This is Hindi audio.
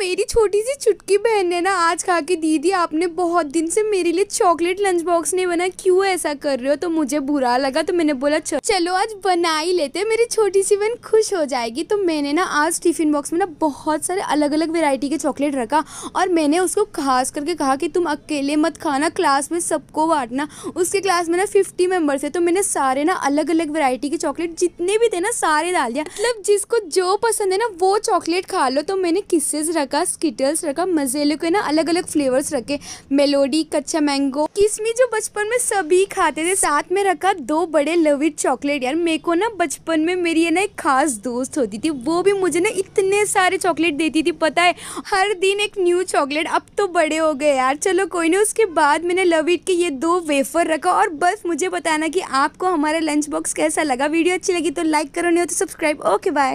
मेरी छोटी सी चुटकी बहन है ना आज खा के दीदी आपने बहुत दिन से मेरे लिए चॉकलेट लंच बॉक्स नहीं बना क्यों ऐसा कर रहे हो तो मुझे बुरा लगा तो मैंने बोला चलो आज बना ही लेते मेरी छोटी सी बहन खुश हो जाएगी तो मैंने ना आज टिफिन बॉक्स में ना बहुत सारे अलग अलग वेरायटी के चॉकलेट रखा और मैंने उसको खास करके कहा कि तुम अकेले मत खाना क्लास में सबको बांटना उसके क्लास में ना फिफ्टी मेम्बर्स है तो मैंने सारे ना अलग अलग वेरायटी के चॉकलेट जितने भी थे ना सारे डाल दिया मतलब जिसको जो पसंद है ना वो चॉकलेट खा लो तो मैंने किस्सेज रख रखा स्किटल्स रखा मजेले के ना अलग अलग फ्लेवर्स रखे मेलोडी कच्चा मैंगो किसमी जो बचपन में सभी खाते थे साथ में रखा दो बड़े लविड चॉकलेट यार मेरे को ना बचपन में मेरी ना एक खास दोस्त होती थी वो भी मुझे ना इतने सारे चॉकलेट देती थी पता है हर दिन एक न्यू चॉकलेट अब तो बड़े हो गए यार चलो कोई ना उसके बाद मैंने इट के ये दो वेफर रखा और बस मुझे बताना कि आपको हमारा लंच बॉक्स कैसा लगा वीडियो अच्छी लगी तो लाइक करो नहीं हो तो सब्सक्राइब ओके बाय